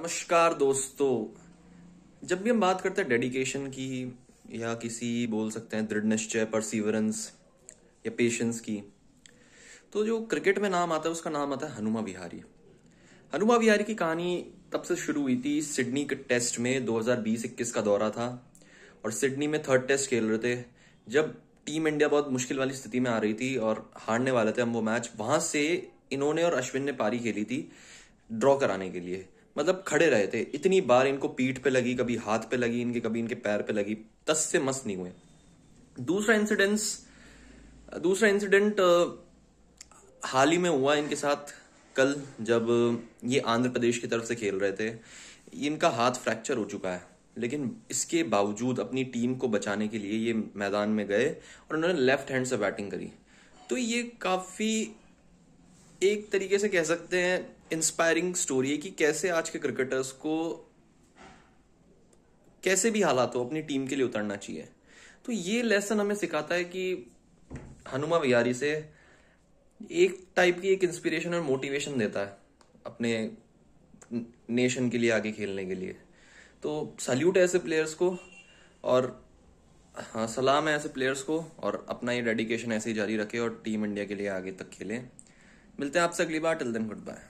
नमस्कार दोस्तों जब भी हम बात करते हैं डेडिकेशन की या किसी बोल सकते हैं दृढ़ निश्चय परसिवरेंस या पेशेंस की तो जो क्रिकेट में नाम आता है उसका नाम आता है हनुमा विहारी हनुमा विहारी की कहानी तब से शुरू हुई थी सिडनी के टेस्ट में 2020-21 का दौरा था और सिडनी में थर्ड टेस्ट खेल रहे थे जब टीम इंडिया बहुत मुश्किल वाली स्थिति में आ रही थी और हारने वाले थे हम वो मैच वहां से इन्होंने और अश्विन ने पारी खेली थी ड्रॉ कराने के लिए मतलब खड़े रहे थे इतनी बार इनको पीठ पे लगी कभी हाथ पे लगी इनके कभी इनके पैर पे लगी तस से मस नहीं हुए दूसरा इंसिडेंट दूसरा इंसिडेंट हाल ही में हुआ इनके साथ कल जब ये आंध्र प्रदेश की तरफ से खेल रहे थे इनका हाथ फ्रैक्चर हो चुका है लेकिन इसके बावजूद अपनी टीम को बचाने के लिए ये मैदान में गए और उन्होंने लेफ्ट हैंड से बैटिंग करी तो ये काफ़ी एक तरीके से कह सकते हैं इंस्पायरिंग स्टोरी है कि कैसे आज के क्रिकेटर्स को कैसे भी हालात हो अपनी टीम के लिए उतरना चाहिए तो ये लेसन हमें सिखाता है कि हनुमा विहारी से एक टाइप की एक इंस्पिरेशन और मोटिवेशन देता है अपने नेशन के लिए आगे खेलने के लिए तो सल्यूट है ऐसे प्लेयर्स को और हाँ सलाम है ऐसे प्लेयर्स को और अपना ये डेडिकेशन ऐसे ही जारी रखे और टीम इंडिया के लिए आगे तक खेलें मिलते हैं आपसे अगली बार टिल दिन गुड बाय